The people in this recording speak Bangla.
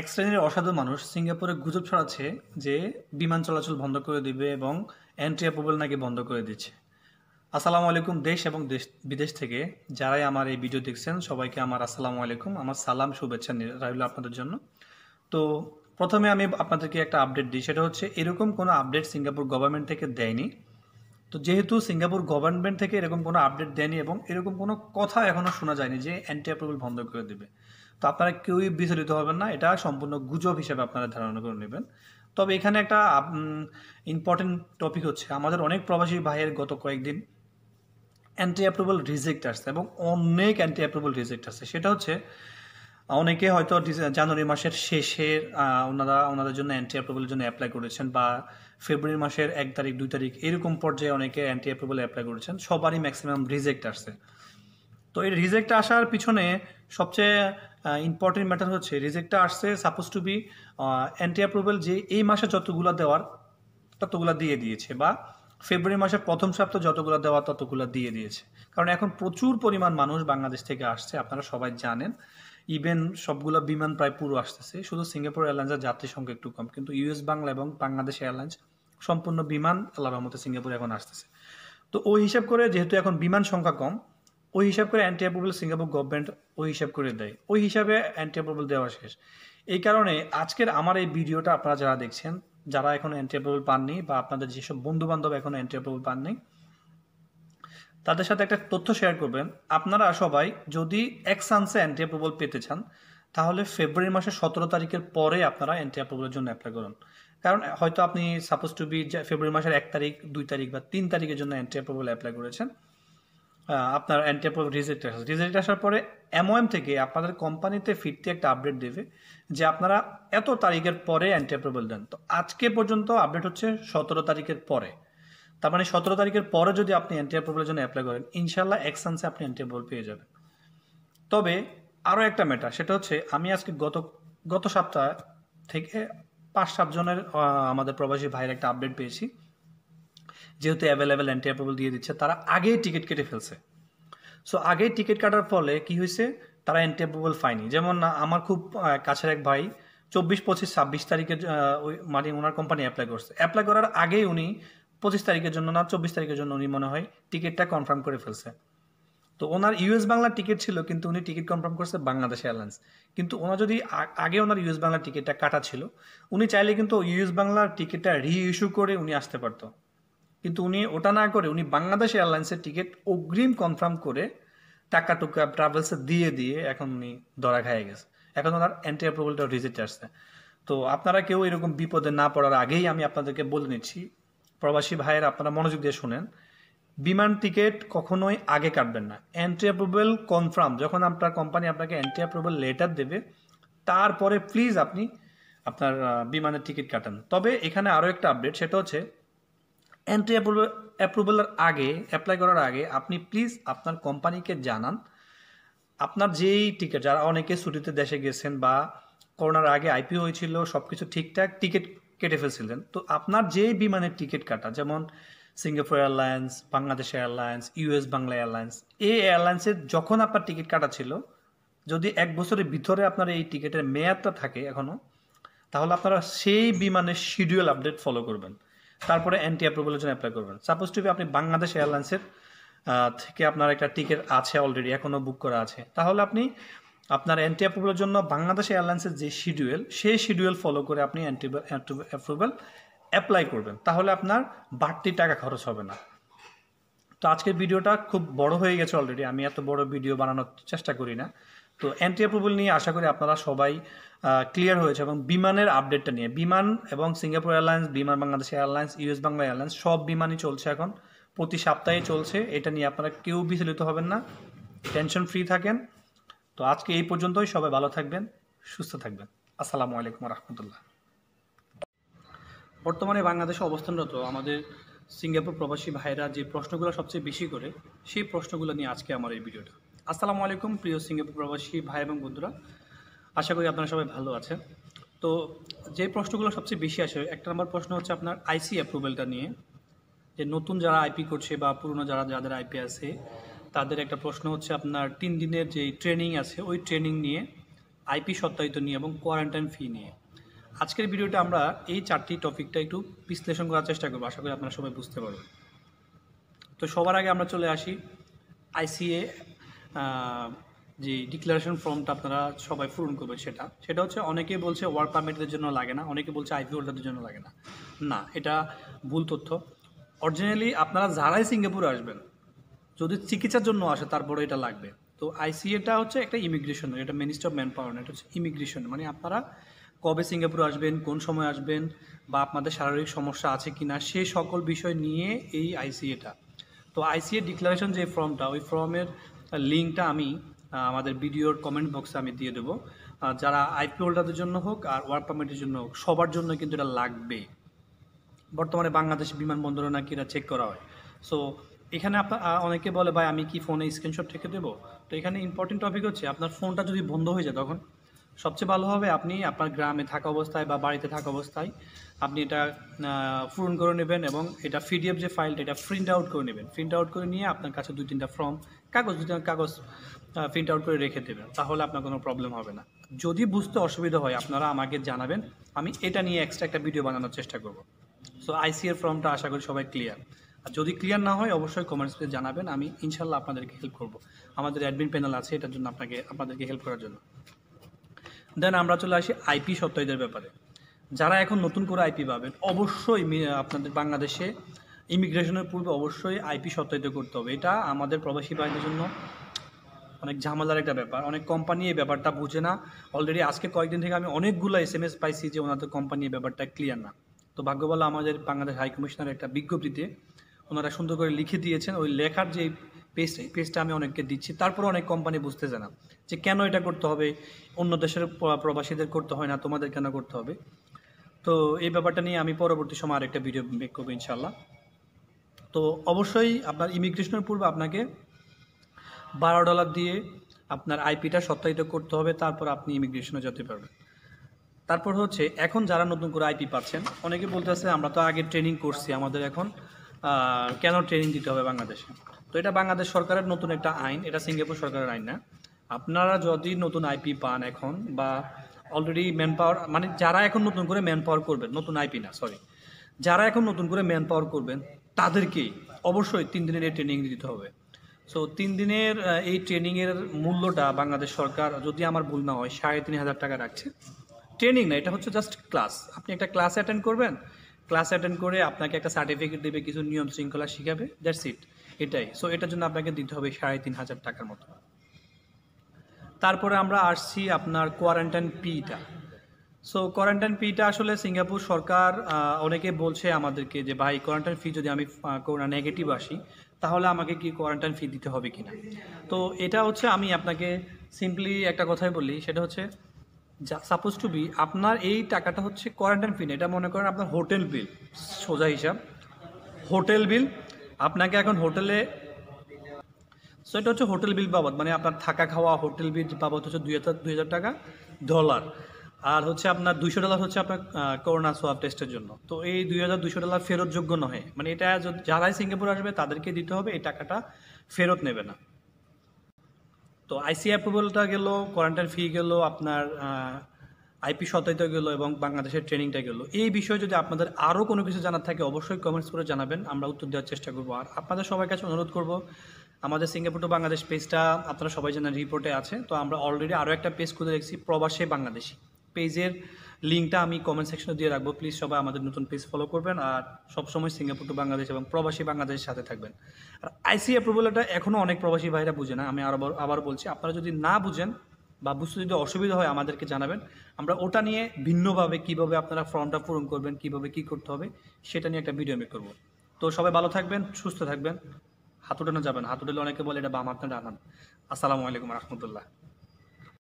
এক শ্রেণীর অসাধু মানুষ সিঙ্গাপুরে গুজব ছড়াচ্ছে যে বিমান চলাচল বন্ধ করে দিবে এবং এন্ট্রি অ্যাপ্রুভেল নাকি বন্ধ করে দিচ্ছে আসসালামু আলাইকুম দেশ এবং দেশ বিদেশ থেকে যারাই আমার এই ভিডিও দেখছেন সবাইকে আমার আসসালামু আলাইকুম আমার সালাম শুভেচ্ছা রাইল আপনাদের জন্য তো প্রথমে আমি আপনাদেরকে একটা আপডেট দিই সেটা হচ্ছে এরকম কোনো আপডেট সিঙ্গাপুর গভর্নমেন্ট থেকে দেয়নি তো যেহেতু সিঙ্গাপুর গভর্নমেন্ট থেকে এরকম কোনো আপডেট দেয়নি এবং এরকম কোনো কথা এখনও শোনা যায়নি যে অ্যান্টি অ্যাপ্রুভেল বন্ধ করে দেবে তো আপনারা কেউই বিচলিত হবেন না এটা সম্পূর্ণ গুজব হিসেবে আপনারা ধারণা করে নেবেন তবে এখানে একটা ইম্পর্টেন্ট টপিক হচ্ছে আমাদের অনেক প্রবাসী ভাইয়ের গত কয়েকদিন অ্যান্টি অ্যাপ্রুভাল রিজেক্ট আসছে এবং অনেক অ্যান্টি অ্যাপ্রুভাল রিজেক্ট আসছে সেটা হচ্ছে অনেকে হয়তো জানুয়ারি মাসের শেষে ওনারা ওনাদের জন্য অ্যান্টি অ্যাপ্রুভালের জন্য অ্যাপ্লাই করেছেন বা ফেব্রুয়ারি মাসের এক তারিখ দুই তারিখ এরকম পর্যায়ে অনেকে অ্যান্টি অ্যাপ্রুভাল অ্যাপ্লাই করেছেন সবারই ম্যাক্সিমাম রিজেক্ট আসছে তো এই রিজেক্ট আসার পিছনে সবচেয়ে ইম্পর্টেন্ট ম্যাটার হচ্ছে রিজেক্টটা আসছে suppose to be anti approval যে এই মাসে যতগুলো দেওয়ার ততগুলো দিয়ে দিয়েছে বা ফেব্রুয়ারি মাসের প্রথম সপ্তাহ যতগুলো দেওয়া ততগুলো দিয়ে দিয়েছে কারণ এখন প্রচুর পরিমাণ মানুষ বাংলাদেশ থেকে আসছে আপনারা সবাই জানেন ইভেন সবগুলো বিমান প্রায় পুরো আসতেছে শুধু সিঙ্গাপুর এয়ারলাইন্সের যাত্রী সংখ্যা একটু কম কিন্তু ইউএস বাংলা এবং বাংলাদেশ এয়ারলাইন্স সম্পূর্ণ বিমান আলাদা মতো সিঙ্গাপুর এখন আসতেছে তো ওই হিসাব করে যেহেতু এখন বিমান সংখ্যা কম ওই হিসাব করে অ্যান্টি অ্যাপ্রুভেল সিঙ্গাপুর গভর্নমেন্ট ওই হিসাব করে দেয় ওই হিসাবে অ্যান্টেবল দেওয়া শেষ এই কারণে আজকের আমার এই ভিডিওটা আপনারা যারা দেখছেন যারা এখন অ্যান্টেবল পাননি বা আপনাদের যেসব বন্ধুবান্ধব এখন অ্যান্টেবল পাননি তাদের সাথে একটা তথ্য শেয়ার করবেন আপনারা সবাই যদি এক সান্সে অ্যান্টি অ্যাপ্রুভাল পেতে চান তাহলে ফেব্রুয়ারি মাসের সতেরো তারিখের পরে আপনারা অ্যান্টি অ্যাপ্রুভালের জন্য অ্যাপ্লাই করুন কারণ হয়তো আপনি সাপোজ টু বি ফেব্রুয়ারি মাসের এক তারিখ দুই তারিখ বা তিন তারিখের জন্য অ্যান্টি অ্যাপ্রুভাল অ্যাপ্লাই করেছেন আপনার অ্যান্টিঅ্যাপল রিজেক্ট আসে রিজেক্ট আসার পরে এমওএম থেকে আপনাদের কোম্পানিতে ফিরতে একটা আপডেট দেবে যে আপনারা এত তারিখের পরে অ্যান্টি দেন তো আজকে পর্যন্ত আপডেট হচ্ছে সতেরো তারিখের পরে তার মানে সতেরো তারিখের পরে যদি আপনি অ্যান্টি জন্য অ্যাপ্লাই করেন ইনশাল্লাহ এক আপনি অ্যান্টি পেয়ে যাবেন তবে আরও একটা ম্যাটার সেটা হচ্ছে আমি আজকে গত গত সপ্তাহ থেকে পাঁচ সাতজনের আমাদের প্রবাসী ভাইয়ের একটা আপডেট পেয়েছি যেহেতু অ্যাভেলেবেল অ্যান্টি অ্যাপ্রুভাল দিয়ে দিচ্ছে তারা আগেই টিকিট কেটে ফেলছে সো আগেই টিকিট কাটার ফলে কি হয়েছে তারা অ্যান্টি অ্যাপ্রুভাল পায়নি যেমন আমার খুব কাছের এক ভাই চব্বিশ পঁচিশ ছাব্বিশ তারিখে ওই মানে ওনার কোম্পানি অ্যাপ্লাই করছে অ্যাপ্লাই করার আগেই উনি পঁচিশ তারিখের জন্য না চব্বিশ তারিখের জন্য উনি মনে হয় টিকিটটা কনফার্ম করে ফেলছে তো ওনার ইউএস বাংলার টিকিট ছিল কিন্তু উনি টিকিট কনফার্ম করছে বাংলাদেশ এয়ারলাইন্স কিন্তু ওনার যদি আগে ওনার ইউএস বাংলার টিকিটটা কাটা ছিল উনি চাইলে কিন্তু ইউএস বাংলার টিকিটটা রি ইস্যু করে উনি আসতে পারতো কিন্তু উনি ওটা না করে উনি বাংলাদেশ এয়ারলাইন্সের টিকিট অগ্রিম কনফার্ম করে টাকা টুকা ট্রাভেলসে দিয়ে দিয়ে এখন উনি ধরা খাইয়ে গেছে এখন ওনার অ্যান্টি অ্যাপ্রুভালটা রিজেক্ট আসছে তো আপনারা কেউ এরকম বিপদে না পড়ার আগেই আমি আপনাদেরকে বলে নিচ্ছি প্রবাসী ভাইয়ের আপনারা মনোযোগ দিয়ে শোনেন বিমান টিকিট কখনোই আগে কাটবেন না অ্যান্ট্রি অ্যাপ্রুভেল কনফার্ম যখন আপনার কোম্পানি আপনাকে অ্যান্ট্রি অ্যাপ্রুভেল লেটার দেবে তারপরে প্লিজ আপনি আপনার বিমানের টিকিট কাটান তবে এখানে আরও একটা আপডেট সেটা হচ্ছে এন্ট্রি অ্যাপ্রুভাল অ্যাপ্রুভালের আগে অ্যাপ্লাই করার আগে আপনি প্লিজ আপনার কোম্পানিকে জানান আপনার যেই টিকিট যারা অনেকে ছুটিতে দেশে গেছেন বা করোনার আগে আইপিও হয়েছিল সব কিছু ঠিকঠাক টিকিট কেটে ফেলছিলেন তো আপনার যেই বিমানের টিকিট কাটা যেমন Singapore airlines Bangladesh airlines US Bangla airlines এই এয়ারলাইন্সের যখন আপনার টিকিট কাটা ছিল যদি এক বছরের ভিতরে আপনার এই টিকিটের মেয়াদটা থাকে এখনও তাহলে আপনারা সেই বিমানের শিডিউল আপডেট ফলো করবেন তারপরে অ্যান্টি অ্যাপ্রুভেলের জন্য অ্যাপ্লাই করবেন সাপোজ টু বি আপনি বাংলাদেশ এয়ারলাইন্সের থেকে আপনার একটা টিকিট আছে অলরেডি এখনও বুক করা আছে তাহলে আপনি আপনার অ্যান্টি অ্যাপ্রুভেলের জন্য বাংলাদেশ এয়ারলাইন্সের যে শিডিউল সেই শিডিউল ফলো করে আপনি অ্যান্টি অ্যাপ্রুভেল অ্যাপ্লাই করবেন তাহলে আপনার বাড়তি টাকা খরচ হবে না তো আজকের ভিডিওটা খুব বড় হয়ে গেছে অলরেডি আমি এত বড় ভিডিও বানানোর চেষ্টা করি না তো এন্ট্রি অ্যাপ্রুভাল নিয়ে আশা করি আপনারা সবাই ক্লিয়ার হয়েছে এবং বিমানের আপডেটটা নিয়ে বিমান এবং Singapore airlines Biman Bangladesh airlines US Bangla airlines সব বিমানই চলছে এখন প্রতি সপ্তাহে চলছে এটা নিয়ে আপনারা কেউ বিচলিত হবেন না টেনশন ফ্রি থাকেন তো আজকে এই পর্যন্তই সবাই ভালো থাকবেন সুস্থ থাকবেন আসসালামু আলাইকুম রহমতুল্লাহ বর্তমানে বাংলাদেশে অবস্থানরত আমাদের সিঙ্গাপুর প্রবাসী ভাইরা যে প্রশ্নগুলো সবচেয়ে বেশি করে সেই প্রশ্নগুলো নিয়ে আজকে আমার এই ভিডিওটা আসসালামু আলাইকুম প্রিয় সিঙ্গাপুর প্রবাসী ভাই এবং বন্ধুরা আশা করি আপনারা সবাই ভালো আছেন তো যে প্রশ্নগুলো সবচেয়ে বেশি আসে একটা নম্বর প্রশ্ন হচ্ছে আপনার আইসি অ্যাপ্রুভেলটা নিয়ে যে নতুন যারা আইপি করছে বা পুরনো যারা যাদের আইপি আছে তাদের একটা প্রশ্ন হচ্ছে আপনার তিন দিনের যে ট্রেনিং আছে ওই ট্রেনিং নিয়ে আইপি সত্যায়িত নিয়ে এবং কোয়ারেন্টাইন ফি নিয়ে আজকের ভিডিওটা আমরা এই চারটি টপিকটা একটু বিশ্লেষণ করার চেষ্টা করবো আশা করি আপনারা সবাই বুঝতে পারবেন তো সবার আগে আমরা চলে আসি আইসিএ যে ডিক্লারেশন ফর্মটা আপনারা সবাই পূরণ করবেন সেটা সেটা হচ্ছে অনেকে বলছে ওয়ার্ক পারমিটদের জন্য লাগে না অনেকে বলছে আইপি হোল্ডারদের জন্য লাগে না না এটা ভুল তথ্য অরিজিনালি আপনারা যারাই সিঙ্গাপুরে আসবেন যদি চিকিৎসার জন্য আসে তারপরে এটা লাগবে তো আইসিএটা হচ্ছে একটা ইমিগ্রেশন এটা মিনিস্টার অফ ম্যান পাওয়ার এটা হচ্ছে ইমিগ্রেশন মানে আপনারা কবে সিঙ্গাপুরে আসবেন কোন সময় আসবেন বা আপনাদের শারীরিক সমস্যা আছে কি না সেই সকল বিষয় নিয়ে এই আইসিএটা তো আইসিএ ডিক্লারেশন যে ফর্মটা ওই ফর্মের লিঙ্কটা আমি আমাদের ভিডিওর কমেন্ট বক্সে আমি দিয়ে দেবো যারা আইপি হোল্ডারদের জন্য হোক আর ওয়ার্ক পারমিটের জন্য হোক সবার জন্য কিন্তু এটা লাগবে বর্তমানে বাংলাদেশ বিমানবন্দরে নাকি এটা চেক করা হয় সো এখানে আপনার অনেকে বলে ভাই আমি কি ফোনে স্ক্রিনশট রেখে দেবো তো এখানে ইম্পর্টেন্ট টপিক হচ্ছে আপনার ফোনটা যদি বন্ধ হয়ে যায় তখন সবচেয়ে ভালো হবে আপনি আপনার গ্রামে থাকা অবস্থায় বা বাড়িতে থাকা অবস্থায় আপনি এটা পূরণ করে নেবেন এবং এটা পিডিএফ যে ফাইলটা এটা প্রিন্ট আউট করে নেবেন প্রিন্ট আউট করে নিয়ে আপনার কাছে দুই তিনটা ফর্ম কাগজ দুই তিনটা কাগজ প্রিন্ট আউট করে রেখে দেবেন তাহলে আপনার কোনো প্রবলেম হবে না যদি বুঝতে অসুবিধা হয় আপনারা আমাকে জানাবেন আমি এটা নিয়ে এক্সট্রা একটা ভিডিও বানানোর চেষ্টা করব সো আইসিএর ফর্মটা আশা করি সবাই ক্লিয়ার আর যদি ক্লিয়ার না হয় অবশ্যই কমেন্টসে জানাবেন আমি ইনশাল্লাহ আপনাদেরকে হেল্প করব আমাদের অ্যাডমিন প্যানেল আছে এটার জন্য আপনাকে আপনাদেরকে হেল্প করার জন্য দেন আমরা চলে আসি আইপি সত্যায়ীদের ব্যাপারে যারা এখন নতুন করে আইপি পাবেন অবশ্যই আপনাদের বাংলাদেশে ইমিগ্রেশনের পূর্বে অবশ্যই আইপি সত্যায়িত করতে হবে এটা আমাদের প্রবাসী বাহিনীর জন্য অনেক ঝামেলার একটা ব্যাপার অনেক কোম্পানি এই ব্যাপারটা বুঝে না অলরেডি আজকে কয়েকদিন থেকে আমি অনেকগুলো এস এম এস পাইছি যে ওনাদের কোম্পানি এই ব্যাপারটা ক্লিয়ার না তো ভাগ্যবালা আমাদের বাংলাদেশ হাই একটা বিজ্ঞপ্তিতে ওনারা সুন্দর করে লিখে দিয়েছেন ওই লেখার যে পেজ পেজটা আমি অনেককে দিচ্ছি তারপরে অনেক কোম্পানি বুঝতে না যে কেন এটা করতে হবে অন্য দেশের প্রবাসীদের করতে হয় না তোমাদের কেন করতে হবে তো এই ব্যাপারটা নিয়ে আমি পরবর্তী সময় আরেকটা ভিডিও মেক করবো ইনশাল্লাহ তো অবশ্যই আপনার ইমিগ্রেশনের পূর্বে আপনাকে বারো ডলার দিয়ে আপনার আইপিটা সত্যায়িত করতে হবে তারপর আপনি ইমিগ্রেশনে যেতে পারবেন তারপর হচ্ছে এখন যারা নতুন করে আইপি পাচ্ছেন অনেকে আছে আমরা তো আগে ট্রেনিং করছি আমাদের এখন কেন ট্রেনিং দিতে হবে বাংলাদেশে তো এটা বাংলাদেশ সরকারের নতুন একটা আইন এটা সিঙ্গাপুর সরকারের আইন না আপনারা যদি নতুন আইপি পান এখন বা অলরেডি ম্যান পাওয়ার মানে যারা এখন নতুন করে ম্যান পাওয়ার করবেন নতুন আইপি না সরি যারা এখন নতুন করে ম্যান পাওয়ার করবেন তাদেরকেই অবশ্যই তিন দিনের এই ট্রেনিং দিতে হবে সো তিন দিনের এই ট্রেনিংয়ের মূল্যটা বাংলাদেশ সরকার যদি আমার ভুল না হয় সাড়ে তিন হাজার টাকা রাখছে ট্রেনিং না এটা হচ্ছে জাস্ট ক্লাস আপনি একটা ক্লাস অ্যাটেন্ড করবেন ক্লাস অ্যাটেন্ড করে আপনাকে একটা সার্টিফিকেট দেবে কিছু নিয়ম শৃঙ্খলা শিখাবে দ্যাটস ইট এটাই সো এটার জন্য আপনাকে দিতে হবে সাড়ে তিন হাজার টাকার মতো তারপরে আমরা আসছি আপনার কোয়ারেন্টাইন পিটা সো কোয়ারেন্টাইন পিটা আসলে সিঙ্গাপুর সরকার অনেকে বলছে আমাদেরকে যে ভাই কোয়ারেন্টাইন ফি যদি আমি করোনা নেগেটিভ আসি তাহলে আমাকে কি কোয়ারেন্টাইন ফি দিতে হবে কি না তো এটা হচ্ছে আমি আপনাকে সিম্পলি একটা কথাই বলি সেটা হচ্ছে যা সাপোজ টু বি আপনার এই টাকাটা হচ্ছে কোয়ারেন্টাইন ফি এটা মনে করেন আপনার হোটেল বিল সোজা হিসাব হোটেল বিল আপনাকে এখন হোটেলে সো এটা হচ্ছে হোটেল বিল বাবদ মানে আপনার থাকা খাওয়া হোটেল বিল বাবদ হচ্ছে দুই হাজার দুই হাজার টাকা ডলার আর হচ্ছে আপনার দুশো ডলার হচ্ছে আপনার করোনা সোয়াব টেস্টের জন্য তো এই দুই হাজার দুশো ডলার ফেরত যোগ্য নহে মানে এটা যারাই সিঙ্গাপুর আসবে তাদেরকে দিতে হবে এই টাকাটা ফেরত নেবে না তো আইসি অ্যাপ্রুভালটা গেল কোয়ারেন্টাইন ফি গেল আপনার আইপি সততা গেলো এবং বাংলাদেশের ট্রেনিংটা গেলো এই বিষয়ে যদি আপনাদের আরও কোনো কিছু জানার থাকে অবশ্যই কমেন্টস করে জানাবেন আমরা উত্তর দেওয়ার চেষ্টা করবো আর আপনাদের সবার কাছে অনুরোধ করব আমাদের সিঙ্গাপুর টু বাংলাদেশ পেজটা আপনারা সবাই জানেন রিপোর্টে আছে তো আমরা অলরেডি আরও একটা পেজ খুলে রেখেছি প্রবাসে বাংলাদেশি পেজের লিঙ্কটা আমি কমেন্ট সেকশনে দিয়ে রাখবো প্লিজ সবাই আমাদের নতুন পেজ ফলো করবেন আর সবসময় সিঙ্গাপুর টু বাংলাদেশ এবং প্রবাসী বাংলাদেশের সাথে থাকবেন আর আইসি অ্যাপ্রুভালটা এখনও অনেক প্রবাসী ভাইরা বুঝে না আমি আবার আবার বলছি আপনারা যদি না বুঝেন বা বুঝতে যদি অসুবিধা হয় আমাদেরকে জানাবেন আমরা ওটা নিয়ে ভিন্নভাবে কিভাবে আপনারা ফর্মটা পূরণ করবেন কিভাবে কি করতে হবে সেটা নিয়ে একটা ভিডিও আমি করবো তো সবাই ভালো থাকবেন সুস্থ থাকবেন হাত উঠানো যাবেন হাত অনেকে বলে এটা বাম হাত না ডান আসসালামু আলাইকুম রহমতুল্লাহ